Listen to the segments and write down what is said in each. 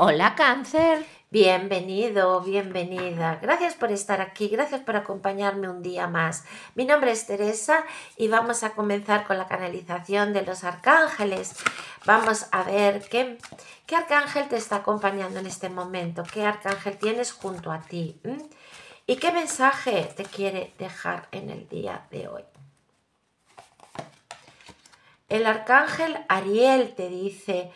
Hola cáncer. Bienvenido, bienvenida. Gracias por estar aquí, gracias por acompañarme un día más. Mi nombre es Teresa y vamos a comenzar con la canalización de los arcángeles. Vamos a ver qué, qué arcángel te está acompañando en este momento, qué arcángel tienes junto a ti y qué mensaje te quiere dejar en el día de hoy. El arcángel Ariel te dice,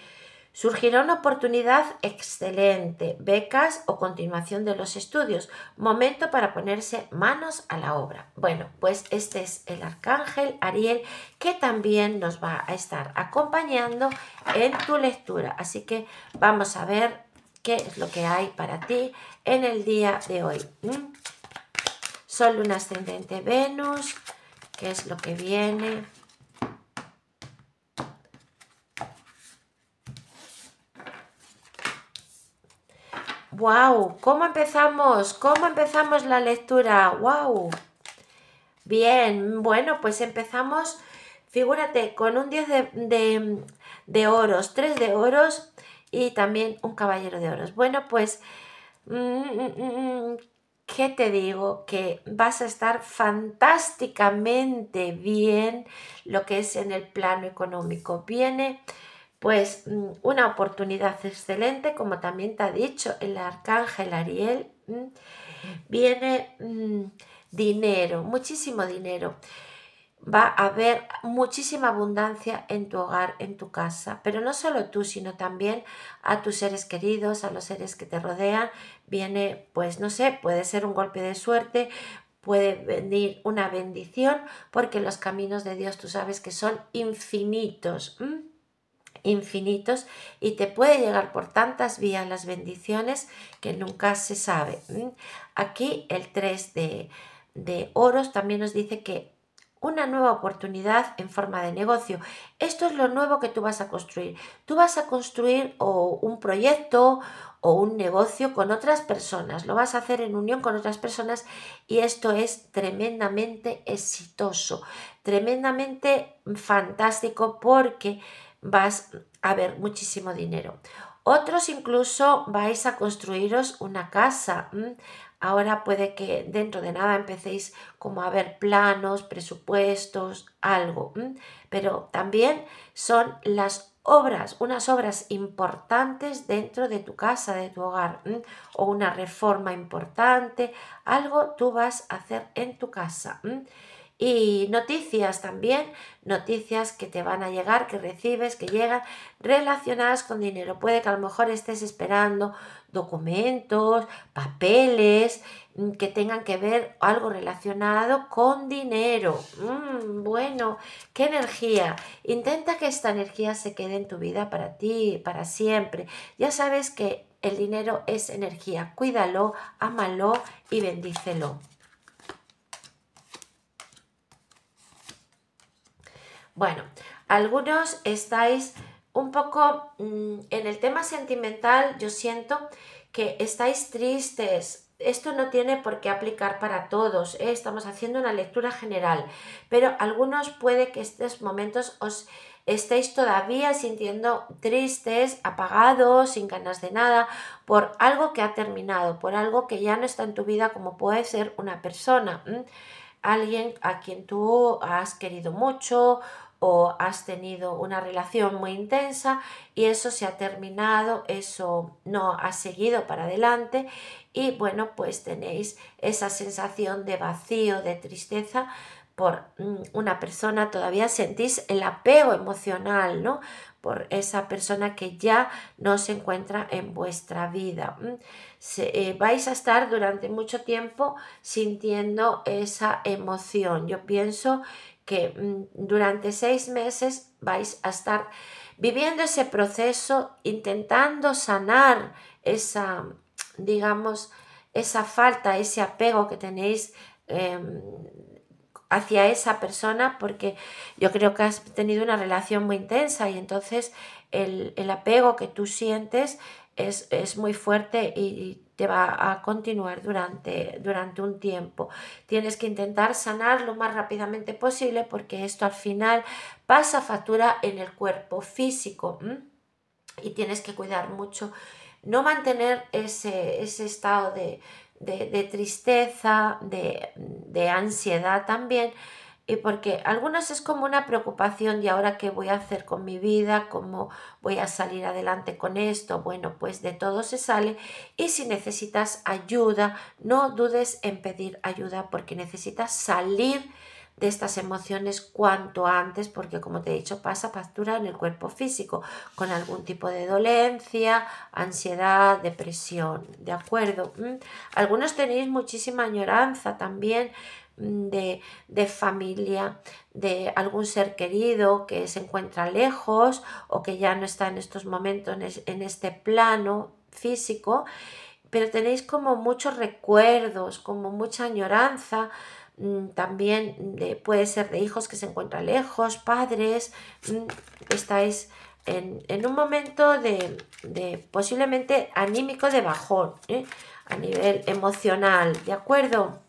Surgirá una oportunidad excelente, becas o continuación de los estudios, momento para ponerse manos a la obra. Bueno, pues este es el arcángel Ariel que también nos va a estar acompañando en tu lectura. Así que vamos a ver qué es lo que hay para ti en el día de hoy. solo ¿Mm? Sol, un ascendente Venus, qué es lo que viene. ¡Wow! ¿Cómo empezamos? ¿Cómo empezamos la lectura? ¡Wow! Bien, bueno, pues empezamos, figúrate, con un 10 de, de, de oros, 3 de oros y también un caballero de oros. Bueno, pues, mm, mm, mm, ¿qué te digo? Que vas a estar fantásticamente bien lo que es en el plano económico. Viene pues mm, una oportunidad excelente, como también te ha dicho el arcángel Ariel, mm, viene mm, dinero, muchísimo dinero. Va a haber muchísima abundancia en tu hogar, en tu casa, pero no solo tú, sino también a tus seres queridos, a los seres que te rodean. Viene, pues no sé, puede ser un golpe de suerte, puede venir una bendición, porque los caminos de Dios tú sabes que son infinitos infinitos y te puede llegar por tantas vías las bendiciones que nunca se sabe. Aquí el 3 de, de oros también nos dice que una nueva oportunidad en forma de negocio. Esto es lo nuevo que tú vas a construir. Tú vas a construir un proyecto o un negocio con otras personas. Lo vas a hacer en unión con otras personas y esto es tremendamente exitoso, tremendamente fantástico porque vas a ver muchísimo dinero. Otros incluso vais a construiros una casa. Ahora puede que dentro de nada empecéis como a ver planos, presupuestos, algo. Pero también son las obras, unas obras importantes dentro de tu casa, de tu hogar, o una reforma importante, algo tú vas a hacer en tu casa y noticias también, noticias que te van a llegar, que recibes, que llegan relacionadas con dinero. Puede que a lo mejor estés esperando documentos, papeles mm, que tengan que ver algo relacionado con dinero. Mm, bueno, qué energía. Intenta que esta energía se quede en tu vida para ti, para siempre. Ya sabes que el dinero es energía. Cuídalo, amalo y bendícelo. Bueno, algunos estáis un poco mm, en el tema sentimental, yo siento que estáis tristes. Esto no tiene por qué aplicar para todos, ¿eh? estamos haciendo una lectura general, pero algunos puede que estos momentos os estéis todavía sintiendo tristes, apagados, sin ganas de nada, por algo que ha terminado, por algo que ya no está en tu vida como puede ser una persona, alguien a quien tú has querido mucho o has tenido una relación muy intensa y eso se ha terminado, eso no ha seguido para adelante y bueno, pues tenéis esa sensación de vacío, de tristeza por mm, una persona, todavía sentís el apego emocional, ¿no? Por esa persona que ya no se encuentra en vuestra vida. Se, eh, vais a estar durante mucho tiempo sintiendo esa emoción. Yo pienso que mm, durante seis meses vais a estar viviendo ese proceso, intentando sanar esa, digamos, esa falta, ese apego que tenéis em, hacia esa persona, porque yo creo que has tenido una relación muy intensa y entonces el, el apego que tú sientes es, muy fuerte y te va a continuar durante, durante un tiempo. Tienes que intentar sanar lo más rápidamente posible porque esto al final pasa factura en el cuerpo físico y tienes que cuidar mucho, no mantener ese, estado de, tristeza, de ansiedad también y porque algunas es como una preocupación y ahora qué voy a hacer con mi vida, cómo voy a salir adelante con esto. Bueno, pues de todo se sale y si necesitas ayuda, no dudes en pedir ayuda porque necesitas salir de estas emociones cuanto antes, porque como te he dicho, pasa factura en el cuerpo físico, con algún tipo de dolencia, ansiedad, depresión, ¿de acuerdo? ¿Mm? Algunos tenéis muchísima añoranza también de, familia, de algún ser querido que se encuentra lejos o que ya no está en estos momentos en, este plano físico, pero tenéis como muchos recuerdos, como mucha añoranza mm, también de, puede ser de hijos que se encuentran lejos, padres, mm, estáis en, un momento de, posiblemente anímico de bajón, ¿eh? a nivel emocional, ¿de acuerdo?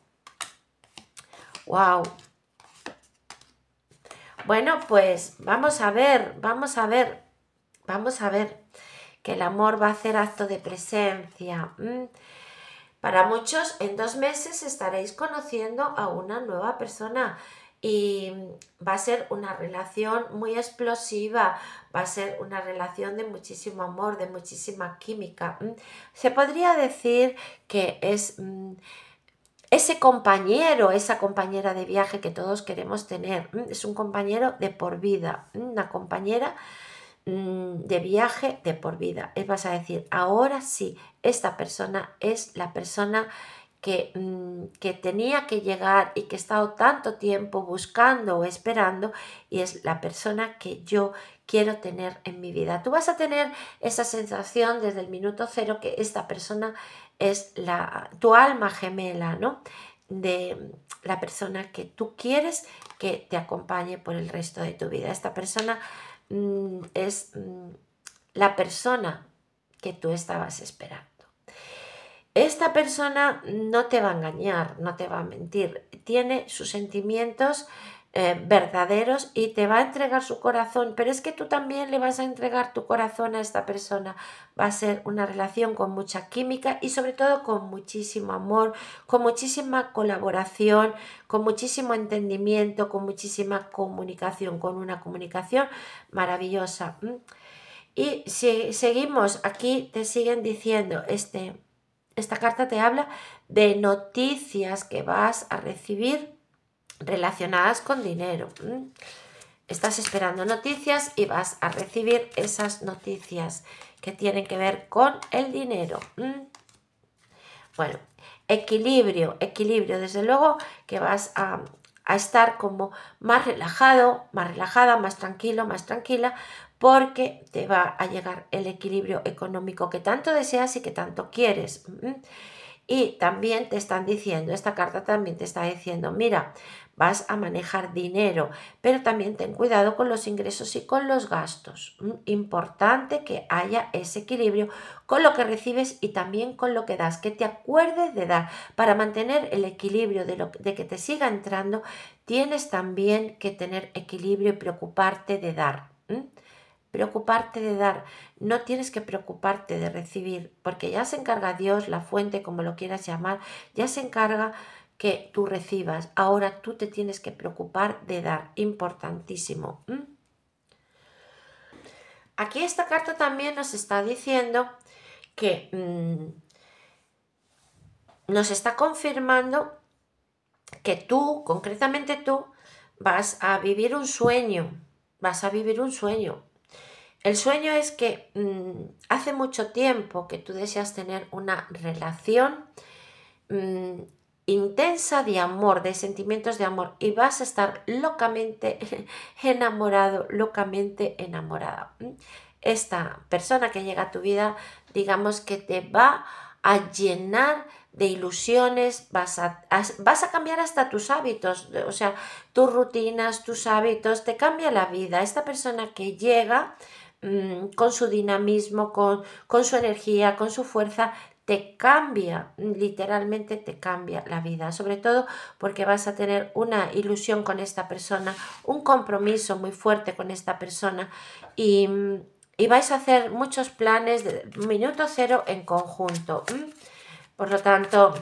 Wow. Bueno, pues vamos a ver, vamos a ver, vamos a ver que el amor va a hacer acto de presencia. Mm. Para muchos, en dos meses estaréis conociendo a una nueva persona y va a ser una relación muy explosiva, va a ser una relación de muchísimo amor, de muchísima química. Mm. Se podría decir que es mm, ese compañero, esa compañera de viaje que todos queremos tener. Mm, es un compañero de por vida, una compañera mm, de viaje de por vida. Es vas a decir, ahora sí, esta persona es la persona que, mm, que, tenía que llegar y que he estado tanto tiempo buscando o esperando y es la persona que yo quiero tener en mi vida. Tú vas a tener esa sensación desde el minuto cero que esta persona es la, tu alma gemela, ¿no? De la persona que tú quieres que te acompañe por el resto de tu vida. Esta persona mm, es mm, la persona que tú estabas esperando. Esta persona no te va a engañar, no te va a mentir, tiene sus sentimientos eh, verdaderos y te va a entregar su corazón, pero es que tú también le vas a entregar tu corazón a esta persona. Va a ser una relación con mucha química y sobre todo con muchísimo amor, con muchísima colaboración, con muchísimo entendimiento, con muchísima comunicación, con una comunicación maravillosa. ¿Mm? Y si seguimos, aquí te siguen diciendo, este, esta carta te habla de noticias que vas a recibir relacionadas con dinero. Mm. Estás esperando noticias y vas a recibir esas noticias que tienen que ver con el dinero. Mm. Bueno, equilibrio, equilibrio, desde luego que vas a, estar como más relajado, más relajada, más tranquilo, más tranquila, porque te va a llegar el equilibrio económico que tanto deseas y que tanto quieres. Mm. Y también te están diciendo, esta carta también te está diciendo, mira, vas a manejar dinero, pero también ten cuidado con los ingresos y con los gastos. Mm, importante que haya ese equilibrio con lo que recibes y también con lo que das, que te acuerdes de dar. Para mantener el equilibrio de, lo, de que te siga entrando, tienes también que tener equilibrio y preocuparte de dar. preocuparte de dar, no tienes que preocuparte de recibir, porque ya se encarga Dios, la fuente, como lo quieras llamar, ya se encarga que tú recibas. Ahora tú te tienes que preocupar de dar. Importantísimo. ¿Mm? Aquí esta carta también nos está diciendo que mm, nos está confirmando que tú, concretamente tú, vas a vivir un sueño, vas a vivir un sueño. El sueño es que mm, hace mucho tiempo que tú deseas tener una relación intensa de amor, de sentimientos de amor y vas a estar locamente enamorado, locamente enamorada. Esta persona que llega a tu vida, digamos que te va a llenar de ilusiones, vas a, vas a cambiar hasta tus hábitos, o sea, tus rutinas, tus hábitos, te cambia la vida. Esta persona que llega, mm, con su dinamismo, con, con, su energía, con su fuerza, te cambia, literalmente te cambia la vida, sobre todo porque vas a tener una ilusión con esta persona, un compromiso muy fuerte con esta persona y, mm, vais a hacer muchos planes de minuto cero en conjunto. Por lo tanto,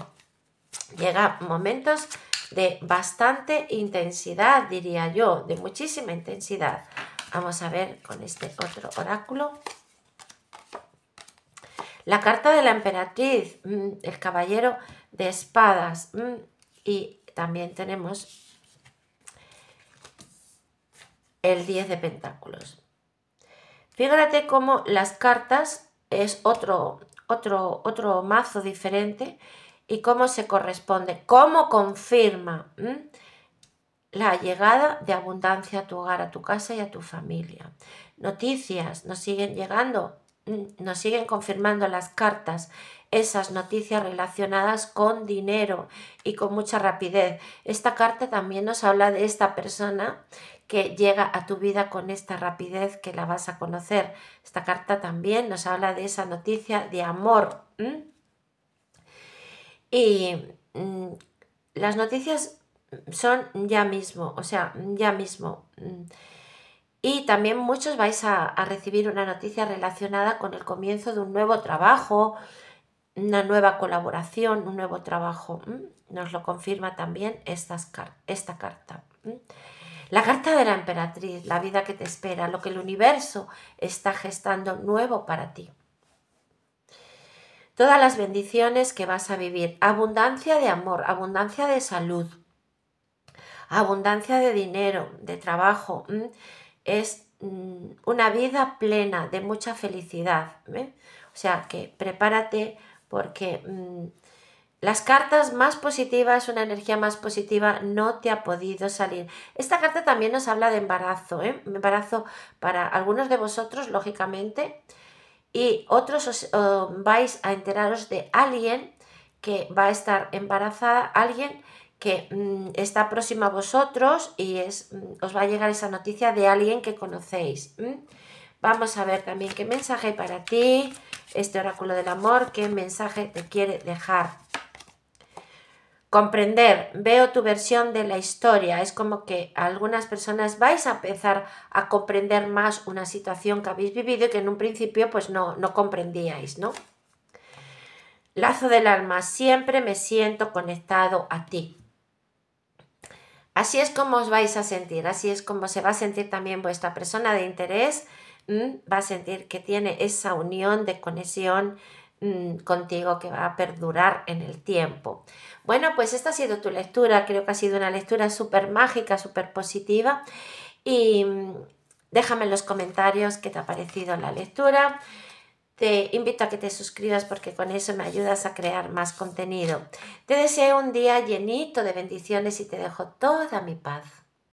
llega momentos de bastante intensidad, diría yo, de muchísima intensidad. Vamos a ver con este otro oráculo. La carta de la emperatriz, mm, el caballero de espadas mm, y también tenemos el 10 de pentáculos. Fíjate cómo las cartas es otro, otro, otro mazo diferente y cómo se corresponde, cómo confirma mm, la llegada de abundancia a tu hogar, a tu casa y a tu familia. Noticias nos siguen llegando Mm, nos siguen confirmando las cartas esas noticias relacionadas con dinero y con mucha rapidez. Esta carta también nos habla de esta persona que llega a tu vida con esta rapidez que la vas a conocer. Esta carta también nos habla de esa noticia de amor. Y mm, las noticias son ya mismo, o sea, ya mismo. Mm, y también muchos vais a, recibir una noticia relacionada con el comienzo de un nuevo trabajo, una nueva colaboración, un nuevo trabajo. Nos lo confirma también esta carta. La carta de la emperatriz, la vida que te espera, lo que el universo está gestando nuevo para ti. Todas las bendiciones que vas a vivir, abundancia de amor, abundancia de salud, abundancia de dinero, de trabajo es mm, una vida plena de mucha felicidad. ¿eh? O sea que prepárate porque mm, las cartas más positivas, una energía más positiva, no te ha podido salir. Esta carta también nos habla de embarazo, ¿eh? embarazo para algunos de vosotros, lógicamente, y otros vais a enteraros de alguien que va a estar embarazada, alguien que mm, está próxima a vosotros y mm, os va a llegar esa noticia de alguien que conocéis. Vamos a ver también qué mensaje hay para ti, este oráculo del amor, qué mensaje te quiere dejar. Comprender, veo tu versión de la historia. Es como que algunas personas vais a empezar a comprender más una situación que habéis vivido y que en un principio pues no, no comprendíais, ¿no? Lazo del alma, siempre me siento conectado a ti. Así es como os vais a sentir, así es como se va a sentir también vuestra persona de interés, mm, va a sentir que tiene esa unión de conexión mm, contigo que va a perdurar en el tiempo. Bueno, pues esta ha sido tu lectura, creo que ha sido una lectura súper mágica, súper positiva y mm, déjame en los comentarios qué te ha parecido la lectura. Te invito a que te suscribas porque con eso me ayudas a crear más contenido. Te deseo un día llenito de bendiciones y te dejo toda mi paz.